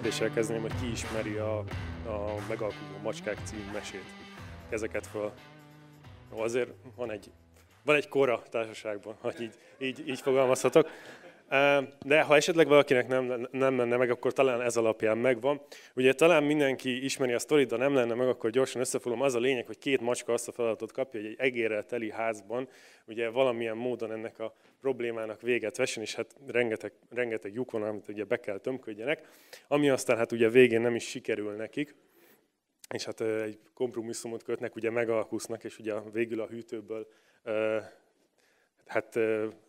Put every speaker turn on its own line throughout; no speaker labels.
kérdéssel kezdeném, hogy ki ismeri a, a Megalkuló Macskák című mesét. Ezeket fel. azért van egy, van egy kora társaságban, hogy így, így, így fogalmazhatok. De ha esetleg valakinek nem, nem menne meg, akkor talán ez alapján megvan. Ugye talán mindenki ismeri a sztorit, de nem lenne meg, akkor gyorsan összefoglalom. Az a lényeg, hogy két macska azt a feladatot kapja, hogy egy egérrel teli házban ugye valamilyen módon ennek a problémának véget vessen, és hát rengeteg, rengeteg lyuk van, amit ugye be kell tömködjenek, ami aztán hát ugye végén nem is sikerül nekik és hát egy kompromisszumot kötnek, ugye megalkusznak, és ugye végül a hűtőből hát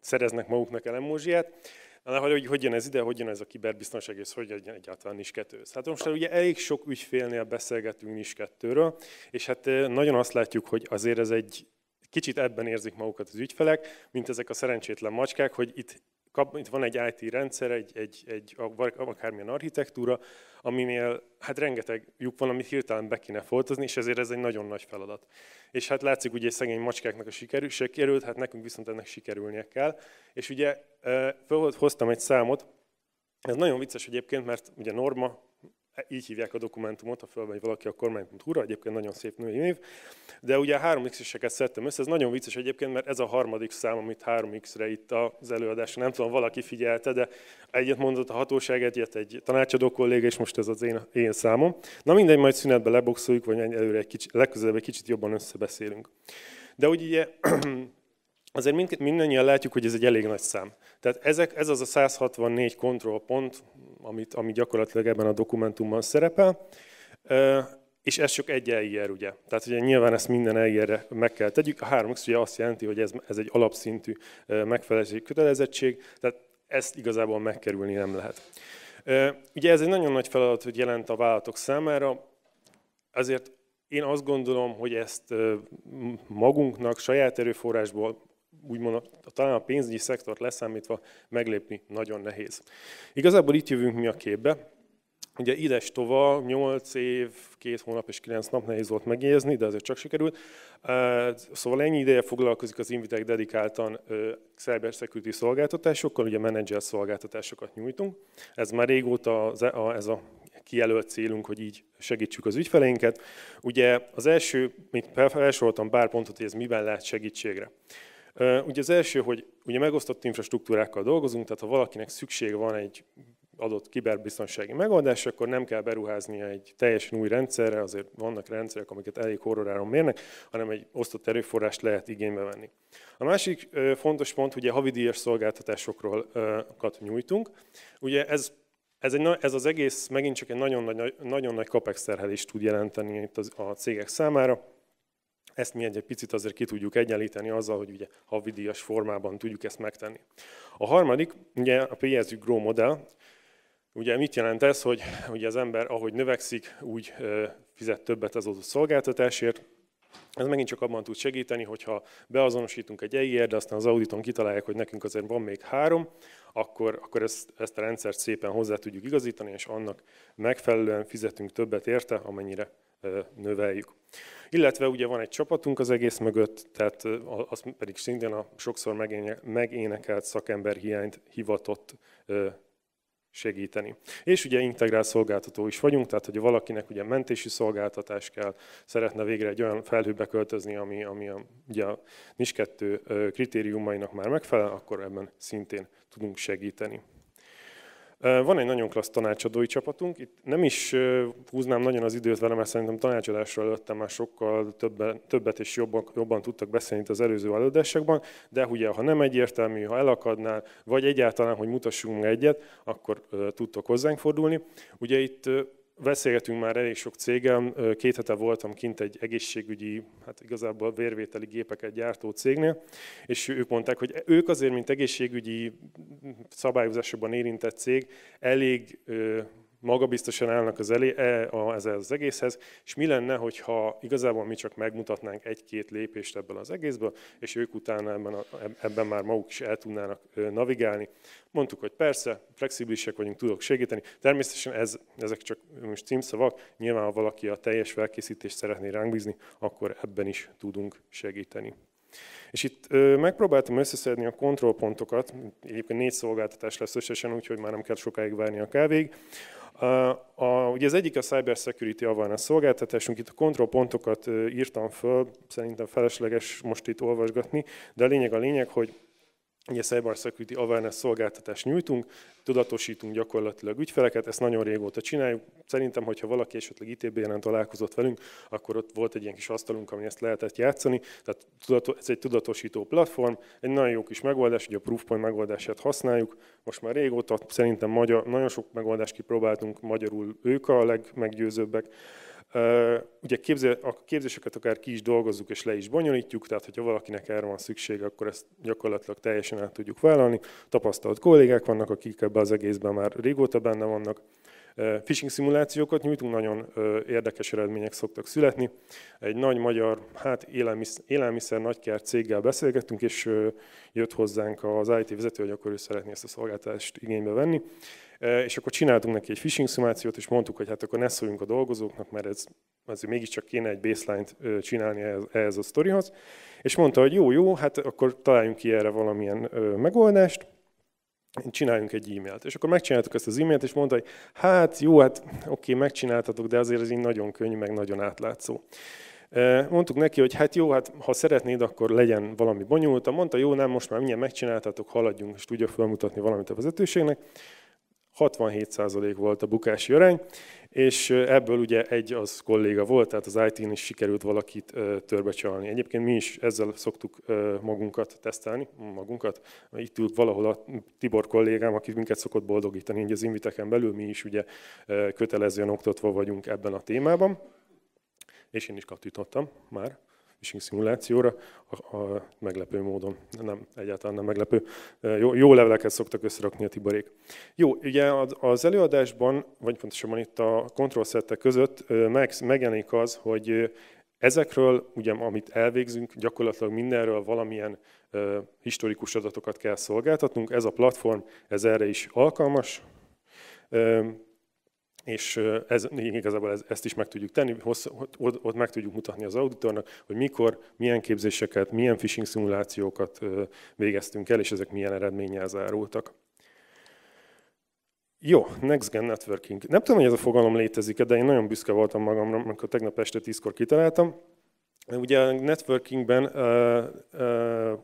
szereznek maguknak elemózsiát. Na, hogy, hogy jön ez ide, hogy jön ez a kiberbiztonság, és hogy egyáltalán is 2 Hát most már ugye elég sok ügyfélnél beszélgetünk is kettőről, és hát nagyon azt látjuk, hogy azért ez egy kicsit ebben érzik magukat az ügyfelek, mint ezek a szerencsétlen macskák, hogy itt kap, itt van egy IT rendszer, egy, egy, egy akármilyen architektúra, aminél hát rengeteg lyuk van, amit hirtelen be kéne foltozni, és ezért ez egy nagyon nagy feladat. És hát látszik ugye szegény macskáknak a sikerül, sikerült, hát nekünk viszont ennek sikerülnie kell. És ugye hoztam egy számot, ez nagyon vicces egyébként, mert ugye Norma így hívják a dokumentumot, ha fölmegy valaki a kormány.hu-ra, egyébként nagyon szép női név. De ugye a 3x-eseket szedtem össze, ez nagyon vicces egyébként, mert ez a harmadik szám, amit 3x-re itt az előadásra, nem tudom, valaki figyelte, de egyet mondott a hatóság, egyet egy tanácsadó kolléga, és most ez az én, én számom. Na mindegy, majd szünetben leboxoljuk, vagy előre egy kicsit, legközelebb egy kicsit jobban összebeszélünk. De ugye azért mindannyian látjuk, hogy ez egy elég nagy szám. Tehát ezek, ez az a 164 kontrollpont, amit, ami gyakorlatilag ebben a dokumentumban szerepel. És ez csak egy EIR, ugye? Tehát ugye nyilván ezt minden EIR-re meg kell tegyük. A 3x ugye azt jelenti, hogy ez, ez egy alapszintű megfelelési kötelezettség, tehát ezt igazából megkerülni nem lehet. Ugye ez egy nagyon nagy feladat, hogy jelent a vállalatok számára, azért én azt gondolom, hogy ezt magunknak saját erőforrásból úgymond a, talán a pénzügyi szektort leszámítva meglépni nagyon nehéz. Igazából itt jövünk mi a képbe. Ugye ides tova, 8 év, 2 hónap és 9 nap nehéz volt megjegyezni, de azért csak sikerült. Szóval ennyi ideje foglalkozik az Invitek dedikáltan cyber security szolgáltatásokkal, ugye menedzser szolgáltatásokat nyújtunk. Ez már régóta e, ez a kijelölt célunk, hogy így segítsük az ügyfeleinket. Ugye az első, mint felsoroltam pár pontot, hogy ez miben lehet segítségre. Ugye az első, hogy ugye megosztott infrastruktúrákkal dolgozunk, tehát ha valakinek szüksége van egy adott kiberbiztonsági megoldás, akkor nem kell beruháznia egy teljesen új rendszerre, azért vannak rendszerek, amiket elég horroráron mérnek, hanem egy osztott erőforrást lehet igénybe venni. A másik fontos pont, ugye havidíjas szolgáltatásokról nyújtunk. Ugye ez ez, egy, ez az egész megint csak egy nagyon nagy, nagyon nagy kapex terhelést tud jelenteni itt az, a cégek számára ezt mi egy picit azért ki tudjuk egyenlíteni azzal, hogy ugye havidíjas formában tudjuk ezt megtenni. A harmadik, ugye a PSU grow modell, Ugye mit jelent ez, hogy ugye az ember ahogy növekszik, úgy fizet többet az adott szolgáltatásért, ez megint csak abban tud segíteni, hogyha beazonosítunk egy EIR, de aztán az auditon kitalálják, hogy nekünk azért van még három, akkor, akkor ezt, ezt a rendszert szépen hozzá tudjuk igazítani, és annak megfelelően fizetünk többet érte, amennyire növeljük. Illetve ugye van egy csapatunk az egész mögött, tehát az pedig szintén a sokszor megénekelt szakember hiányt hivatott segíteni. És ugye integrál szolgáltató is vagyunk, tehát hogyha valakinek ugye mentési szolgáltatás kell, szeretne végre egy olyan felhőbe költözni, ami, ami a, ugye a NIS2 kritériumainak már megfelel, akkor ebben szintén tudunk segíteni. Van egy nagyon klassz tanácsadói csapatunk, itt nem is húznám nagyon az időt vele, mert szerintem tanácsadásról előttem már sokkal többen, többet és jobban, jobban tudtak beszélni az előző előadásokban, de ugye ha nem egyértelmű, ha elakadnál, vagy egyáltalán, hogy mutassunk egyet, akkor tudtok hozzánk fordulni. Ugye itt Beszélgetünk már elég sok cégem, két hete voltam kint egy egészségügyi, hát igazából vérvételi gépeket gyártó cégnél, és ők mondták, hogy ők azért, mint egészségügyi szabályozásokban érintett cég, elég magabiztosan állnak az, elé, e, ez az egészhez, és mi lenne, hogyha igazából mi csak megmutatnánk egy-két lépést ebből az egészből, és ők utána ebben, a, ebben már maguk is el tudnának navigálni. Mondtuk, hogy persze, flexibilisek vagyunk, tudok segíteni. Természetesen ez, ezek csak most címszavak, nyilván ha valaki a teljes felkészítést szeretné ránk bízni, akkor ebben is tudunk segíteni. És itt ö, megpróbáltam összeszedni a kontrollpontokat, egyébként négy szolgáltatás lesz összesen, úgyhogy már nem kell sokáig várni a kávéig, a, ugye az egyik a Cyber Security Awareness szolgáltatásunk, itt a kontrollpontokat írtam föl, szerintem felesleges most itt olvasgatni, de a lényeg a lényeg, hogy Ugye Security awareness szolgáltatást nyújtunk, tudatosítunk gyakorlatilag ügyfeleket, ezt nagyon régóta csináljuk. Szerintem, hogyha valaki esetleg ITB-jelen találkozott velünk, akkor ott volt egy ilyen kis asztalunk, ami ezt lehetett játszani. Tehát ez egy tudatosító platform, egy nagyon jó kis megoldás, ugye a Proofpoint megoldását használjuk. Most már régóta szerintem magyar, nagyon sok megoldást kipróbáltunk, magyarul ők a legmeggyőzőbbek. Ugye képző, a képzéseket akár ki is dolgozzuk és le is bonyolítjuk, tehát hogyha valakinek erre van szüksége, akkor ezt gyakorlatilag teljesen át tudjuk vállalni. Tapasztalt kollégák vannak, akik ebben az egészben már régóta benne vannak, phishing szimulációkat nyújtunk, nagyon érdekes eredmények szoktak születni. Egy nagy magyar hát élelmiszer, élelmiszer nagykert céggel beszélgettünk, és jött hozzánk az IT vezető, hogy akkor ő szeretné ezt a szolgáltást igénybe venni. És akkor csináltunk neki egy phishing szimulációt, és mondtuk, hogy hát akkor ne szóljunk a dolgozóknak, mert ez azért mégiscsak kéne egy baseline-t csinálni ehhez a sztorihoz. És mondta, hogy jó, jó, hát akkor találjunk ki erre valamilyen megoldást csináljunk egy e-mailt. És akkor megcsináltuk ezt az e-mailt, és mondta, hogy hát jó, hát oké, megcsináltatok, de azért ez így nagyon könnyű, meg nagyon átlátszó. Mondtuk neki, hogy hát jó, hát ha szeretnéd, akkor legyen valami bonyolult. Mondta, jó, nem, most már mindjárt megcsináltatok, haladjunk, és tudja felmutatni valamit a vezetőségnek. 67% volt a bukási arány, és ebből ugye egy az kolléga volt, tehát az IT-n is sikerült valakit törbecsalni. Egyébként mi is ezzel szoktuk magunkat tesztelni, magunkat. Itt ült valahol a Tibor kollégám, aki minket szokott boldogítani, így az inviteken belül mi is ugye kötelezően oktatva vagyunk ebben a témában. És én is kattítottam már phishing szimulációra, a, a meglepő módon, nem, egyáltalán nem meglepő, jó, jó leveleket szoktak összerakni a Tiborék. Jó, ugye az előadásban, vagy pontosabban itt a szettek között meg, megjelenik az, hogy Ezekről, ugye, amit elvégzünk, gyakorlatilag mindenről valamilyen ö, historikus adatokat kell szolgáltatnunk. Ez a platform, ez erre is alkalmas és ez, igazából ez, ezt is meg tudjuk tenni, hossz, ott, ott meg tudjuk mutatni az auditornak, hogy mikor, milyen képzéseket, milyen phishing szimulációkat végeztünk el, és ezek milyen eredménnyel zárultak. Jó, Next Gen Networking. Nem tudom, hogy ez a fogalom létezik de én nagyon büszke voltam magamra, amikor tegnap este tízkor kitaláltam. Ugye a networkingben uh, uh,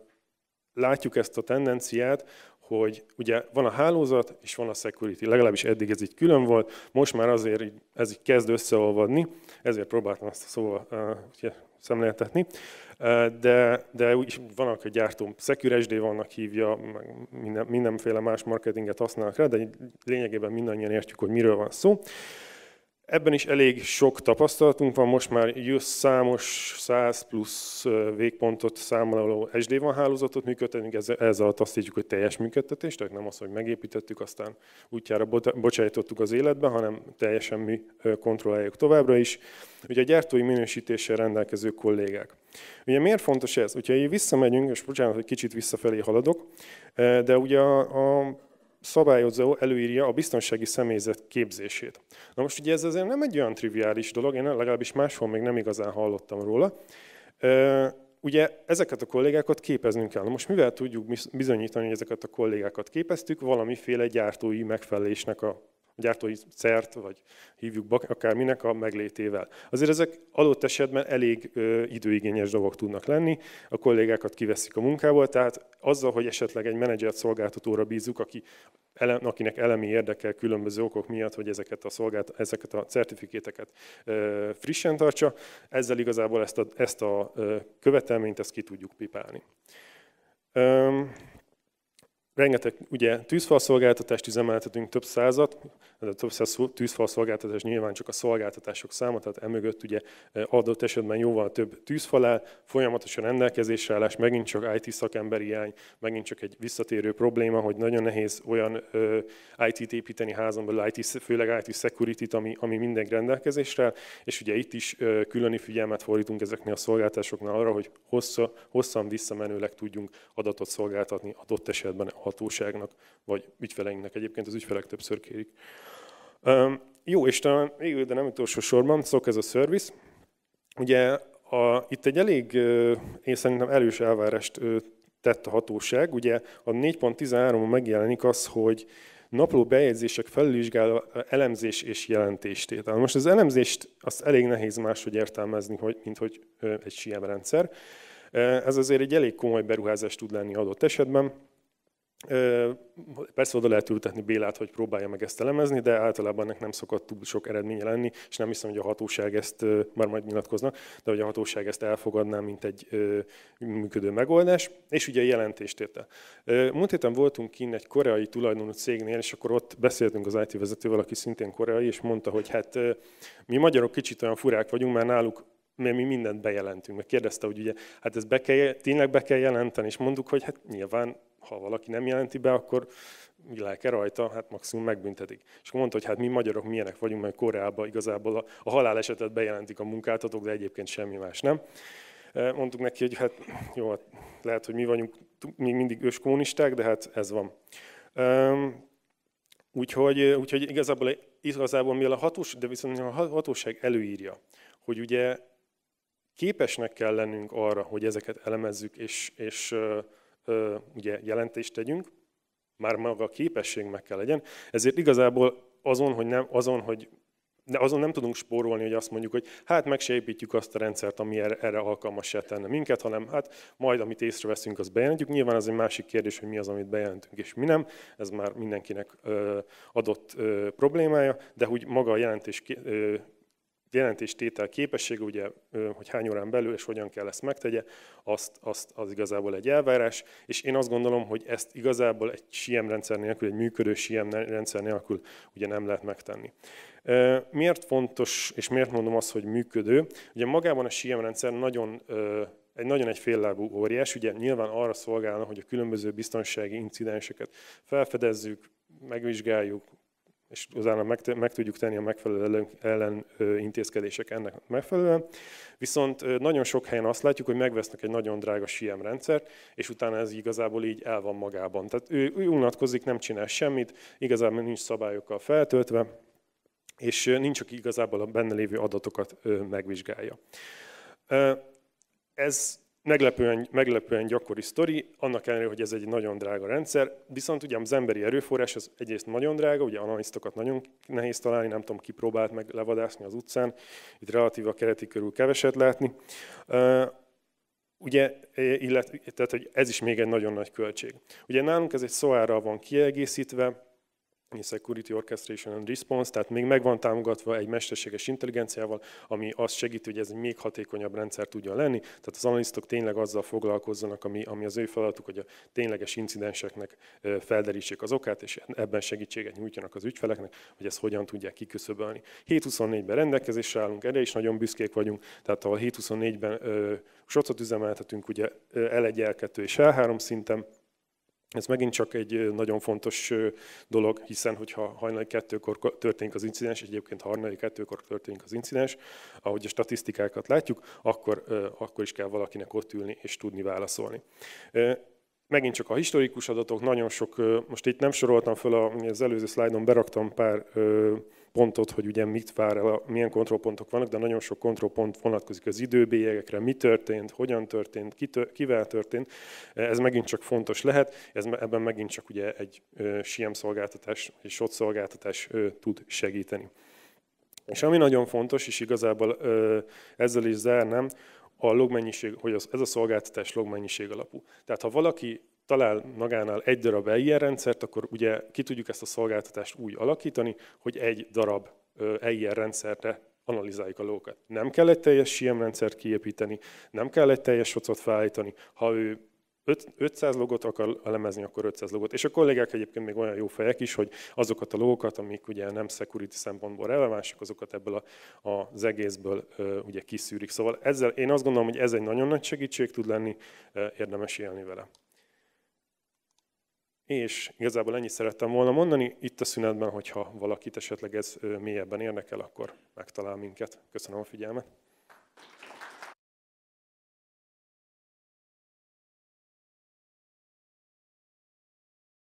látjuk ezt a tendenciát, hogy ugye van a hálózat és van a security, legalábbis eddig ez így külön volt, most már azért így, ez így kezd összeolvadni, ezért próbáltam azt a szóval uh, szemléltetni, uh, de, de úgy van, aki a gyártó SD vannak hívja, meg minden, mindenféle más marketinget használnak rá, de lényegében mindannyian értjük, hogy miről van szó. Uh, Ebben is elég sok tapasztalatunk van, most már jössz számos 100 plusz végpontot számoló SD van hálózatot működtetünk, ez alatt azt hívjuk, hogy teljes működtetés, tehát nem az, hogy megépítettük, aztán útjára bocsájtottuk az életbe, hanem teljesen mi kontrolláljuk továbbra is. Ugye a gyártói minősítéssel rendelkező kollégák. Ugye miért fontos ez? Ugye visszamegyünk, és bocsánat, hogy kicsit visszafelé haladok, de ugye a, a szabályozó előírja a biztonsági személyzet képzését. Na most ugye ez azért nem egy olyan triviális dolog, én legalábbis máshol még nem igazán hallottam róla. Ugye ezeket a kollégákat képeznünk kell. Na most mivel tudjuk bizonyítani, hogy ezeket a kollégákat képeztük? Valamiféle gyártói megfelelésnek a gyártói szert, vagy hívjuk akárminek a meglétével. Azért ezek adott esetben elég ö, időigényes dolgok tudnak lenni, a kollégákat kiveszik a munkából, tehát azzal, hogy esetleg egy menedzsert szolgáltatóra bízunk, aki, elem, akinek elemi érdekel különböző okok miatt, hogy ezeket a, szolgált, ezeket a certifikéteket ö, frissen tartsa, ezzel igazából ezt a, ezt a ö, követelményt ezt ki tudjuk pipálni. Öm, Rengeteg ugye, tűzfalszolgáltatást üzemeltetünk, több százat, ez a több száz tűzfalszolgáltatás nyilván csak a szolgáltatások száma, tehát emögött ugye e, adott esetben jóval több tűzfal áll, folyamatosan rendelkezésre állás, megint csak IT szakember hiány, megint csak egy visszatérő probléma, hogy nagyon nehéz olyan IT-t építeni házon belül, IT, főleg IT security ami, ami minden rendelkezésre és ugye itt is különi figyelmet fordítunk ezeknél a szolgáltatásoknál arra, hogy hossza, hosszan visszamenőleg tudjunk adatot szolgáltatni adott esetben hatóságnak, vagy ügyfeleinknek. Egyébként az ügyfelek többször kérik. Jó, és talán még de nem utolsó sorban, szok ez a service. Ugye a, itt egy elég, én szerintem erős elvárást tett a hatóság. Ugye a 4.13-on megjelenik az, hogy napló bejegyzések felülvizsgáló elemzés és jelentéstétel. Most az elemzést azt elég nehéz máshogy értelmezni, hogy, mint hogy egy rendszer, Ez azért egy elég komoly beruházás tud lenni adott esetben. Persze oda lehet ültetni Bélát, hogy próbálja meg ezt elemezni, de általában ennek nem szokott túl sok eredménye lenni, és nem hiszem, hogy a hatóság ezt, már majd nyilatkoznak, de hogy a hatóság ezt elfogadná, mint egy működő megoldás, és ugye jelentést érte. Múlt héten voltunk kint egy koreai tulajdonú cégnél, és akkor ott beszéltünk az IT vezetővel, aki szintén koreai, és mondta, hogy hát mi magyarok kicsit olyan furák vagyunk, mert náluk mert mi mindent bejelentünk. Meg kérdezte, hogy ugye, hát ezt be kell, tényleg be kell jelenteni, és mondjuk, hogy hát nyilván, ha valaki nem jelenti be, akkor mi lelke rajta, hát maximum megbüntetik. És akkor mondta, hogy hát mi magyarok milyenek vagyunk, mert Koreában igazából a, a halálesetet bejelentik a munkáltatók, de egyébként semmi más, nem? E, mondtuk neki, hogy hát jó, hát lehet, hogy mi vagyunk még mindig őskommunisták, de hát ez van. Úgyhogy, úgyhogy igazából, igazából mivel a hatós, de viszont a hatóság előírja, hogy ugye Képesnek kell lennünk arra, hogy ezeket elemezzük, és, és ö, ö, ugye jelentést tegyünk, már maga a képesség meg kell legyen. Ezért igazából azon, hogy nem, azon, hogy de azon nem tudunk spórolni, hogy azt mondjuk, hogy hát meg se építjük azt a rendszert, ami erre, erre se tenne minket, hanem hát majd, amit észreveszünk, azt bejelentjük. Nyilván az egy másik kérdés, hogy mi az, amit bejelentünk és mi nem. Ez már mindenkinek ö, adott ö, problémája, de úgy maga a jelentés ö, jelentéstétel képesség, ugye, hogy hány órán belül és hogyan kell ezt megtegye, azt, azt, az igazából egy elvárás, és én azt gondolom, hogy ezt igazából egy SIEM rendszer nélkül, egy működő SIEM rendszer nélkül ugye nem lehet megtenni. Miért fontos, és miért mondom azt, hogy működő? Ugye magában a SIEM rendszer nagyon egy nagyon egy féllábú óriás, ugye nyilván arra szolgálna, hogy a különböző biztonsági incidenseket felfedezzük, megvizsgáljuk, és utána meg, meg tudjuk tenni a megfelelő ellen intézkedések ennek megfelelően. Viszont nagyon sok helyen azt látjuk, hogy megvesznek egy nagyon drága siem rendszert, és utána ez igazából így el van magában. Tehát ő, ő unatkozik, nem csinál semmit, igazából nincs szabályokkal feltöltve, és nincs, aki igazából a benne lévő adatokat megvizsgálja. Ez meglepően, meglepően gyakori sztori, annak ellenére, hogy ez egy nagyon drága rendszer, viszont ugye az emberi erőforrás az egyrészt nagyon drága, ugye analisztokat nagyon nehéz találni, nem tudom, ki próbált meg levadászni az utcán, itt relatív a kereti körül keveset látni. Ugye, illetve, tehát hogy ez is még egy nagyon nagy költség. Ugye nálunk ez egy szoárral van kiegészítve, Security Orchestration and Response, tehát még meg van támogatva egy mesterséges intelligenciával, ami azt segít, hogy ez egy még hatékonyabb rendszer tudjon lenni, tehát az analisztok tényleg azzal foglalkozzanak, ami, ami az ő feladatuk, hogy a tényleges incidenseknek felderítsék az okát, és ebben segítséget nyújtjanak az ügyfeleknek, hogy ezt hogyan tudják kiküszöbölni. 7.24-ben rendelkezésre állunk, erre is nagyon büszkék vagyunk, tehát a 7.24-ben socot üzemeltetünk, ugye L1, L2 és L3 szinten, ez megint csak egy nagyon fontos dolog, hiszen hogyha hajnali kettőkor történik az incidens, egyébként ha hajnali kettőkor történik az incidens, ahogy a statisztikákat látjuk, akkor, akkor is kell valakinek ott ülni és tudni válaszolni. Megint csak a historikus adatok, nagyon sok, most itt nem soroltam föl, az előző szlájdon beraktam pár pontot, hogy ugye mit vár el, milyen kontrollpontok vannak, de nagyon sok kontrollpont vonatkozik az időbélyegekre, mi történt, hogyan történt, tör, kivel történt. Ez megint csak fontos lehet, ez, ebben megint csak ugye egy SIEM szolgáltatás, egy SOT szolgáltatás tud segíteni. És ami nagyon fontos, és igazából ezzel is zárnám, a logmennyiség, hogy az, ez a szolgáltatás logmennyiség alapú. Tehát ha valaki talál magánál egy darab EIR rendszert, akkor ugye ki tudjuk ezt a szolgáltatást úgy alakítani, hogy egy darab EIR rendszerre analizáljuk a lókat. Nem kell egy teljes SIEM rendszert kiépíteni, nem kell egy teljes socot felállítani. Ha ő 500 logot akar elemezni, akkor 500 logot. És a kollégák egyébként még olyan jó fejek is, hogy azokat a logokat, amik ugye nem security szempontból relevánsak, azokat ebből a, az egészből ugye kiszűrik. Szóval ezzel én azt gondolom, hogy ez egy nagyon nagy segítség tud lenni, érdemes élni vele. És igazából ennyit szerettem volna mondani. Itt a szünetben, hogyha valakit esetleg ez mélyebben érdekel, akkor megtalál minket. Köszönöm a figyelmet.